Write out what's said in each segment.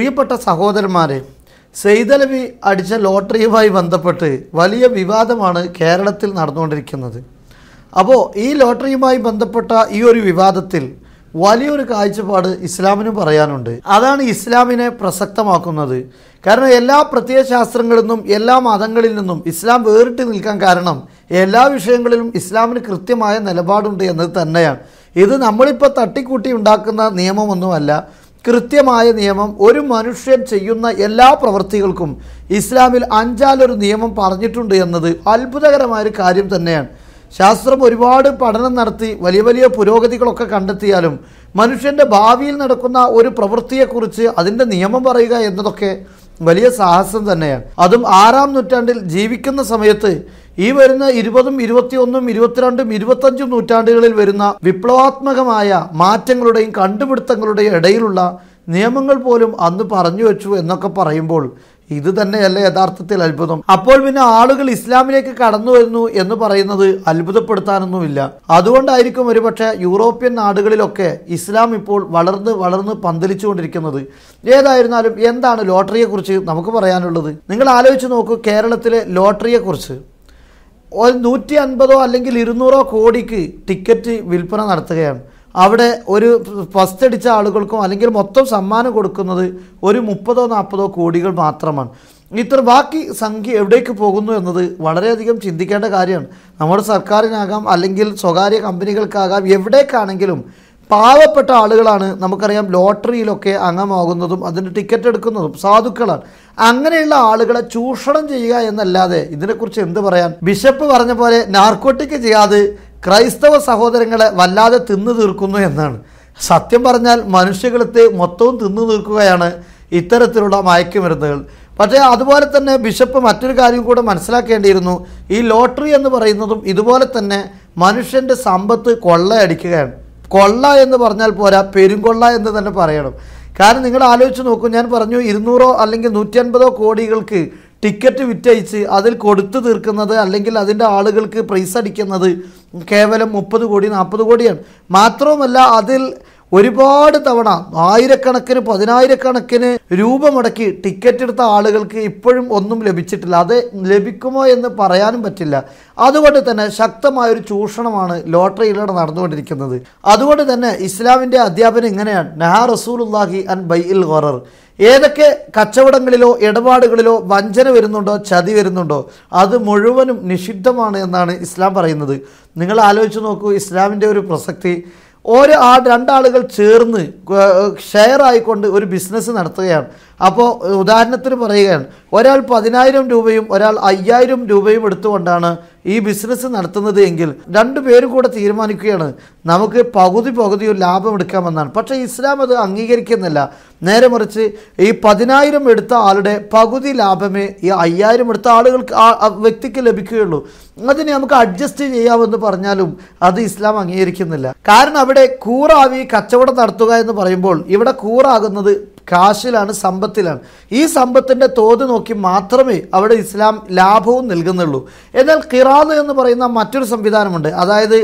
പ്രിയപ്പെട്ട സഹോദരന്മാരെ സെയ്തലവി അടിച്ച ലോട്ടറിയുമായി ബന്ധപ്പെട്ട് വലിയ വിവാദമാണ് കേരളത്തിൽ നടന്നുകൊണ്ടിരിക്കുന്നത് അപ്പോൾ ഈ ലോട്ടറിയുമായി ബന്ധപ്പെട്ട ഈ ഒരു വിവാദത്തിൽ വലിയൊരു കാഴ്ചപ്പാട് ഇസ്ലാമിന് പറയാനുണ്ട് അതാണ് ഇസ്ലാമിനെ പ്രസക്തമാക്കുന്നത് കാരണം എല്ലാ പ്രത്യേക ശാസ്ത്രങ്ങളിൽ നിന്നും എല്ലാ മതങ്ങളിൽ നിന്നും ഇസ്ലാം വേറിട്ട് നിൽക്കാൻ കാരണം എല്ലാ വിഷയങ്ങളിലും ഇസ്ലാമിന് കൃത്യമായ നിലപാടുണ്ട് എന്നത് തന്നെയാണ് ഇത് നമ്മളിപ്പോൾ തട്ടിക്കൂട്ടി ഉണ്ടാക്കുന്ന നിയമമൊന്നുമല്ല കൃത്യമായ നിയമം ഒരു മനുഷ്യൻ ചെയ്യുന്ന എല്ലാ പ്രവൃത്തികൾക്കും ഇസ്ലാമിൽ അഞ്ചാലൊരു നിയമം പറഞ്ഞിട്ടുണ്ട് എന്നത് അത്ഭുതകരമായൊരു കാര്യം തന്നെയാണ് ശാസ്ത്രം ഒരുപാട് പഠനം നടത്തി വലിയ വലിയ പുരോഗതികളൊക്കെ കണ്ടെത്തിയാലും മനുഷ്യൻ്റെ ഭാവിയിൽ നടക്കുന്ന ഒരു പ്രവൃത്തിയെക്കുറിച്ച് അതിൻ്റെ നിയമം പറയുക എന്നതൊക്കെ വലിയ സാഹസം തന്നെയാണ് അതും ആറാം നൂറ്റാണ്ടിൽ ജീവിക്കുന്ന സമയത്ത് ഈ വരുന്ന ഇരുപതും ഇരുപത്തിയൊന്നും ഇരുപത്തിരണ്ടും ഇരുപത്തഞ്ചും നൂറ്റാണ്ടുകളിൽ വരുന്ന വിപ്ലവാത്മകമായ മാറ്റങ്ങളുടെയും കണ്ടുപിടുത്തങ്ങളുടെയും ഇടയിലുള്ള നിയമങ്ങൾ പോലും അന്ന് പറഞ്ഞു വെച്ചു എന്നൊക്കെ പറയുമ്പോൾ ഇത് തന്നെയല്ല യഥാർത്ഥത്തിൽ അത്ഭുതം അപ്പോൾ പിന്നെ ആളുകൾ ഇസ്ലാമിലേക്ക് കടന്നു വരുന്നു എന്ന് പറയുന്നത് അത്ഭുതപ്പെടുത്താനൊന്നുമില്ല അതുകൊണ്ടായിരിക്കും ഒരുപക്ഷെ യൂറോപ്യൻ നാടുകളിലൊക്കെ ഇസ്ലാം ഇപ്പോൾ വളർന്ന് വളർന്ന് പന്തലിച്ചുകൊണ്ടിരിക്കുന്നത് ഏതായിരുന്നാലും എന്താണ് ലോട്ടറിയെക്കുറിച്ച് നമുക്ക് പറയാനുള്ളത് നിങ്ങൾ ആലോചിച്ച് നോക്കൂ കേരളത്തിലെ ലോട്ടറിയെക്കുറിച്ച് ഒരു നൂറ്റി അൻപതോ അല്ലെങ്കിൽ ഇരുന്നൂറോ കോടിക്ക് ടിക്കറ്റ് വിൽപ്പന നടത്തുകയാണ് അവിടെ ഒരു ഫസ്റ്റ് അടിച്ച ആളുകൾക്കും അല്ലെങ്കിൽ മൊത്തം സമ്മാനം കൊടുക്കുന്നത് ഒരു മുപ്പതോ നാൽപ്പതോ കോടികൾ മാത്രമാണ് ഇത്ര ബാക്കി സംഖ്യ എവിടേക്ക് പോകുന്നു എന്നത് വളരെയധികം ചിന്തിക്കേണ്ട കാര്യമാണ് നമ്മുടെ സർക്കാരിനാകാം അല്ലെങ്കിൽ സ്വകാര്യ കമ്പനികൾക്കാകാം എവിടേക്കാണെങ്കിലും പാവപ്പെട്ട ആളുകളാണ് നമുക്കറിയാം ലോട്ടറിയിലൊക്കെ അംഗമാകുന്നതും അതിന് ടിക്കറ്റ് എടുക്കുന്നതും സാധുക്കളാണ് അങ്ങനെയുള്ള ആളുകളെ ചൂഷണം ചെയ്യുക എന്നല്ലാതെ ഇതിനെക്കുറിച്ച് എന്ത് പറയാൻ ബിഷപ്പ് പറഞ്ഞ പോലെ നാർക്കോട്ടിക് ചെയ്യാതെ ക്രൈസ്തവ സഹോദരങ്ങളെ വല്ലാതെ തിന്നു തീർക്കുന്നു എന്നാണ് സത്യം പറഞ്ഞാൽ മനുഷ്യകുലത്തെ മൊത്തവും തിന്നു തീർക്കുകയാണ് ഇത്തരത്തിലുള്ള മയക്കുമരുന്നുകൾ പക്ഷേ അതുപോലെ തന്നെ ബിഷപ്പ് മറ്റൊരു കാര്യം കൂടെ മനസ്സിലാക്കേണ്ടിയിരുന്നു ഈ ലോട്ടറി എന്ന് പറയുന്നതും ഇതുപോലെ തന്നെ മനുഷ്യൻ്റെ സമ്പത്ത് കൊള്ളയടിക്കുകയാണ് കൊള്ള എന്ന് പറഞ്ഞാൽ പോരാ പെരുങ്കൊള്ള എന്ന് തന്നെ പറയണം കാരണം നിങ്ങൾ ആലോചിച്ച് നോക്കൂ ഞാൻ പറഞ്ഞു ഇരുന്നൂറോ അല്ലെങ്കിൽ നൂറ്റി അൻപതോ കോടികൾക്ക് ടിക്കറ്റ് വിറ്റയച്ച് അതിൽ കൊടുത്തു തീർക്കുന്നത് അല്ലെങ്കിൽ അതിൻ്റെ ആളുകൾക്ക് പ്രൈസ് അടിക്കുന്നത് കേവലം മുപ്പത് കോടി നാൽപ്പത് കോടിയാണ് മാത്രവുമല്ല അതിൽ ഒരുപാട് തവണ ആയിരക്കണക്കിന് പതിനായിരക്കണക്കിന് രൂപ മുടക്കി ടിക്കറ്റ് എടുത്ത ആളുകൾക്ക് ഇപ്പോഴും ഒന്നും ലഭിച്ചിട്ടില്ല അത് ലഭിക്കുമോ എന്ന് പറയാനും പറ്റില്ല അതുകൊണ്ട് തന്നെ ശക്തമായ ഒരു ചൂഷണമാണ് ലോട്ടറിയിലൂടെ നടന്നുകൊണ്ടിരിക്കുന്നത് അതുകൊണ്ട് തന്നെ ഇസ്ലാമിൻ്റെ അധ്യാപനം ഇങ്ങനെയാണ് നഹാ റസൂലുല്ലാഹി അൻ ബൈ ഇൽ ഹൊറർ ഏതൊക്കെ കച്ചവടങ്ങളിലോ ഇടപാടുകളിലോ വഞ്ചന വരുന്നുണ്ടോ ചതി വരുന്നുണ്ടോ അത് മുഴുവനും നിഷിദ്ധമാണ് എന്നാണ് ഇസ്ലാം പറയുന്നത് നിങ്ങൾ ആലോചിച്ച് നോക്കൂ ഇസ്ലാമിൻ്റെ ഒരു പ്രസക്തി ഒരു ആ രണ്ടാളുകൾ ചേർന്ന് ഷെയർ ആയിക്കൊണ്ട് ഒരു ബിസിനസ് നടത്തുകയാണ് അപ്പോൾ ഉദാഹരണത്തിന് പറയുകയാണ് ഒരാൾ പതിനായിരം രൂപയും ഒരാൾ അയ്യായിരം രൂപയും എടുത്തുകൊണ്ടാണ് ഈ ബിസിനസ് നടത്തുന്നത് എങ്കിൽ പേരും കൂടെ തീരുമാനിക്കുകയാണ് നമുക്ക് പകുതി പകുതിയോ ലാഭം എടുക്കാമെന്നാണ് പക്ഷേ ഇസ്ലാം അത് അംഗീകരിക്കുന്നില്ല നേരെ മറിച്ച് ഈ പതിനായിരം എടുത്ത ആളുടെ പകുതി ലാഭമേ ഈ അയ്യായിരം എടുത്ത ആളുകൾക്ക് വ്യക്തിക്ക് ലഭിക്കുകയുള്ളൂ അതിനെ നമുക്ക് അഡ്ജസ്റ്റ് ചെയ്യാമെന്ന് പറഞ്ഞാലും അത് ഇസ്ലാം അംഗീകരിക്കുന്നില്ല കാരണം അവിടെ കൂറാവി കച്ചവടം നടത്തുക എന്ന് പറയുമ്പോൾ ഇവിടെ കൂറാകുന്നത് കാശിലാണ് സമ്പത്തിലാണ് ഈ സമ്പത്തിൻ്റെ തോത് നോക്കി മാത്രമേ അവിടെ ഇസ്ലാം ലാഭവും നൽകുന്നുള്ളൂ എന്നാൽ കിറാദ് എന്ന് പറയുന്ന മറ്റൊരു സംവിധാനമുണ്ട് അതായത്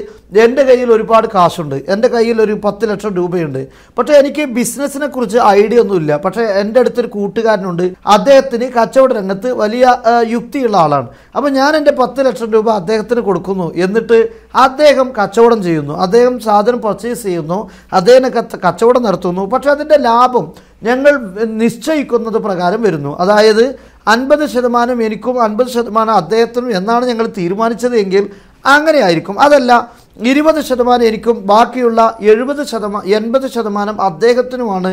എൻ്റെ കയ്യിൽ ഒരുപാട് കാശുണ്ട് എൻ്റെ കയ്യിൽ ഒരു പത്ത് ലക്ഷം രൂപയുണ്ട് പക്ഷേ എനിക്ക് ബിസിനസ്സിനെ കുറിച്ച് ഐഡിയ ഒന്നുമില്ല പക്ഷേ എൻ്റെ അടുത്തൊരു കൂട്ടുകാരനുണ്ട് അദ്ദേഹത്തിന് കച്ചവട രംഗത്ത് വലിയ യുക്തിയുള്ള ആളാണ് അപ്പോൾ ഞാൻ എൻ്റെ പത്ത് ലക്ഷം രൂപ അദ്ദേഹത്തിന് കൊടുക്കുന്നു എന്നിട്ട് അദ്ദേഹം കച്ചവടം ചെയ്യുന്നു അദ്ദേഹം സാധനം പർച്ചേസ് ചെയ്യുന്നു അദ്ദേഹം കച്ചവടം നടത്തുന്നു പക്ഷേ അതിൻ്റെ ലാഭം ഞങ്ങൾ നിശ്ചയിക്കുന്നത് പ്രകാരം വരുന്നു അതായത് അൻപത് ശതമാനം എനിക്കും അൻപത് ശതമാനം അദ്ദേഹത്തിനും എന്നാണ് ഞങ്ങൾ തീരുമാനിച്ചത് എങ്കിൽ അങ്ങനെ ആയിരിക്കും അതല്ല ഇരുപത് ശതമാനം എനിക്കും ബാക്കിയുള്ള എഴുപത് ശതമാനം എൺപത് ശതമാനം അദ്ദേഹത്തിനുമാണ്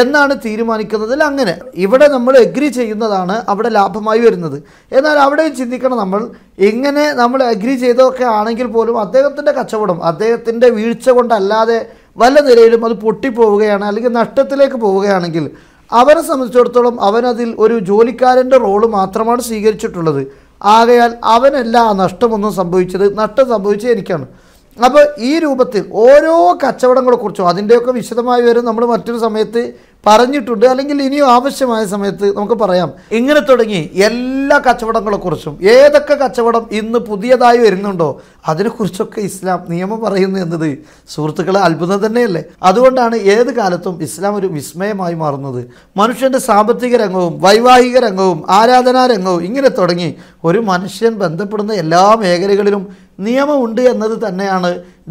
എന്നാണ് തീരുമാനിക്കുന്നതിൽ അങ്ങനെ ഇവിടെ നമ്മൾ എഗ്രി ചെയ്യുന്നതാണ് അവിടെ ലാഭമായി വരുന്നത് എന്നാൽ അവിടെ ചിന്തിക്കണം നമ്മൾ ഇങ്ങനെ നമ്മൾ എഗ്രി ചെയ്തതൊക്കെ ആണെങ്കിൽ പോലും അദ്ദേഹത്തിൻ്റെ കച്ചവടം അദ്ദേഹത്തിൻ്റെ വീഴ്ച കൊണ്ടല്ലാതെ വല്ല നിലയിലും അത് പൊട്ടിപ്പോവുകയാണ് അല്ലെങ്കിൽ നഷ്ടത്തിലേക്ക് പോവുകയാണെങ്കിൽ അവരെ സംബന്ധിച്ചിടത്തോളം അവനതിൽ ഒരു ജോലിക്കാരൻ്റെ റോള് മാത്രമാണ് സ്വീകരിച്ചിട്ടുള്ളത് ആകയാൽ അവനല്ല ആ നഷ്ടമൊന്നും സംഭവിച്ചത് നഷ്ടം സംഭവിച്ചത് എനിക്കാണ് അപ്പോൾ ഈ രൂപത്തിൽ ഓരോ കച്ചവടങ്ങളെക്കുറിച്ചും അതിൻ്റെയൊക്കെ വിശദമായി വരും നമ്മൾ മറ്റൊരു സമയത്ത് പറഞ്ഞിട്ടുണ്ട് അല്ലെങ്കിൽ ഇനിയും ആവശ്യമായ സമയത്ത് നമുക്ക് പറയാം ഇങ്ങനെ തുടങ്ങി എല്ലാ കച്ചവടങ്ങളെക്കുറിച്ചും ഏതൊക്കെ കച്ചവടം ഇന്ന് പുതിയതായി വരുന്നുണ്ടോ അതിനെക്കുറിച്ചൊക്കെ ഇസ്ലാം നിയമം പറയുന്നു എന്നത് സുഹൃത്തുക്കളെ അത്ഭുതം തന്നെയല്ലേ അതുകൊണ്ടാണ് ഏത് കാലത്തും ഇസ്ലാം ഒരു വിസ്മയമായി മാറുന്നത് മനുഷ്യൻ്റെ സാമ്പത്തിക രംഗവും വൈവാഹിക രംഗവും ആരാധനാ രംഗവും ഇങ്ങനെ തുടങ്ങി ഒരു മനുഷ്യൻ ബന്ധപ്പെടുന്ന എല്ലാ മേഖലകളിലും നിയമമുണ്ട് എന്നത് തന്നെയാണ്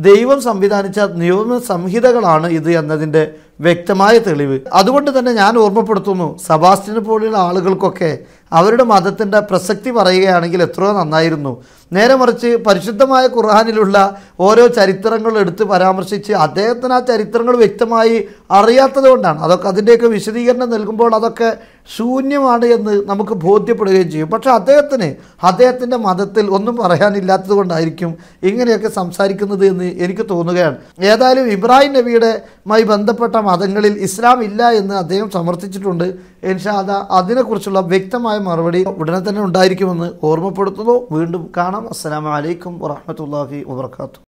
ദൈവം സംവിധാനിച്ച നിയമ സംഹിതകളാണ് ഇത് എന്നതിൻ്റെ വ്യക്തമായ തെളിവ് അതുകൊണ്ട് തന്നെ ഞാൻ ഓർമ്മപ്പെടുത്തുന്നു സബാസ്റ്റിനെ പോലെയുള്ള ആളുകൾക്കൊക്കെ അവരുടെ മതത്തിൻ്റെ പ്രസക്തി പറയുകയാണെങ്കിൽ എത്രയോ നന്നായിരുന്നു നേരെ മറിച്ച് പരിശുദ്ധമായ ഖുർഹാനിലുള്ള ഓരോ ചരിത്രങ്ങൾ എടുത്ത് പരാമർശിച്ച് അദ്ദേഹത്തിന് ആ ചരിത്രങ്ങൾ വ്യക്തമായി അറിയാത്തത് കൊണ്ടാണ് അതൊക്കെ അതിൻ്റെയൊക്കെ വിശദീകരണം നൽകുമ്പോൾ അതൊക്കെ ശൂന്യമാണ് എന്ന് നമുക്ക് ബോധ്യപ്പെടുകയും ചെയ്യും പക്ഷേ അദ്ദേഹത്തിന് അദ്ദേഹത്തിൻ്റെ മതത്തിൽ ഒന്നും പറയാനില്ലാത്തത് കൊണ്ടായിരിക്കും ഇങ്ങനെയൊക്കെ സംസാരിക്കുന്നത് എന്ന് എനിക്ക് തോന്നുകയാണ് ഏതായാലും ഇബ്രാഹിം നബിയുടെമായി ബന്ധപ്പെട്ട മതങ്ങളിൽ ഇസ്ലാം ഇല്ല എന്ന് അദ്ദേഹം സമർത്ഥിച്ചിട്ടുണ്ട് എൻഷാദ അതിനെക്കുറിച്ചുള്ള വ്യക്തമായ മറുപടി ഉടനെ തന്നെ ഉണ്ടായിരിക്കുമെന്ന് ഓർമ്മപ്പെടുത്തുന്നു വീണ്ടും കാണാം അസ്സാം വലൈക്കും വാഹമത്തല്ലാഹി വാത്തു